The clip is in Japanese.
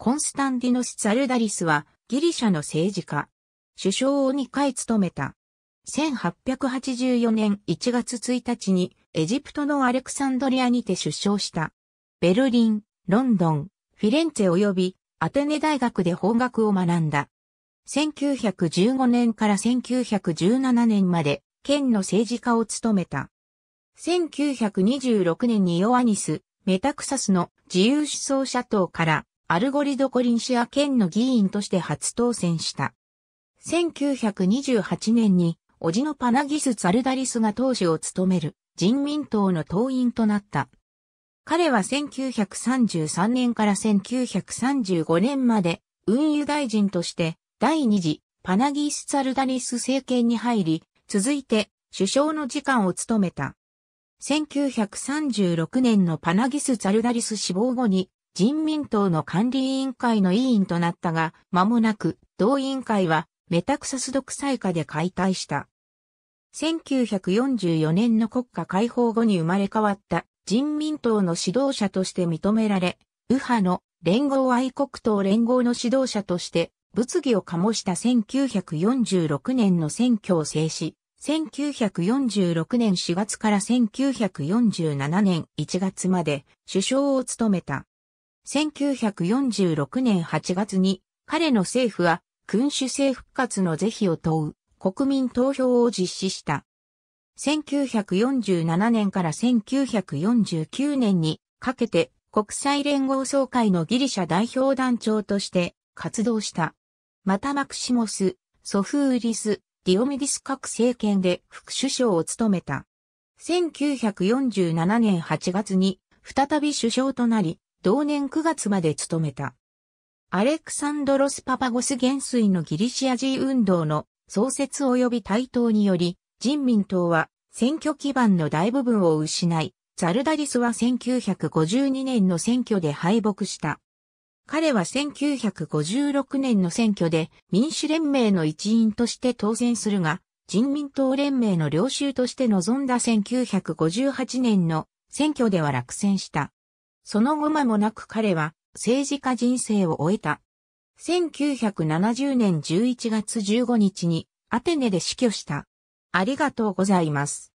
コンスタンディノス・ザルダリスはギリシャの政治家。首相を2回務めた。1884年1月1日にエジプトのアレクサンドリアにて出生した。ベルリン、ロンドン、フィレンツェ及びアテネ大学で法学を学んだ。1915年から1917年まで県の政治家を務めた。1926年にヨアニス、メタクサスの自由思想者党からアルゴリドコリンシア県の議員として初当選した。1928年に、おじのパナギス・ザルダリスが党首を務める人民党の党員となった。彼は1933年から1935年まで運輸大臣として第二次パナギス・ザルダリス政権に入り、続いて首相の次官を務めた。1936年のパナギス・ザルダリス死亡後に人民党の管理委員会の委員となったが、間もなく同委員会はメタクサス独裁下で解体した。1944年の国家解放後に生まれ変わった人民党の指導者として認められ、右派の連合愛国党連合の指導者として物議を醸した1946年の選挙を制し、1946年4月から1947年1月まで首相を務めた。1946年8月に彼の政府は君主制復活の是非を問う国民投票を実施した。1947年から1949年にかけて国際連合総会のギリシャ代表団長として活動した。またマクシモス、ソフーリス、ディオメディス各政権で副首相を務めた。1947年8月に再び首相となり、同年9月まで務めた。アレクサンドロス・パパゴス元帥のギリシア人運動の創設及び台頭により、人民党は選挙基盤の大部分を失い、ザルダリスは1952年の選挙で敗北した。彼は1956年の選挙で民主連盟の一員として当選するが、人民党連盟の領袖として臨んだ1958年の選挙では落選した。その後間もなく彼は政治家人生を終えた。1970年11月15日にアテネで死去した。ありがとうございます。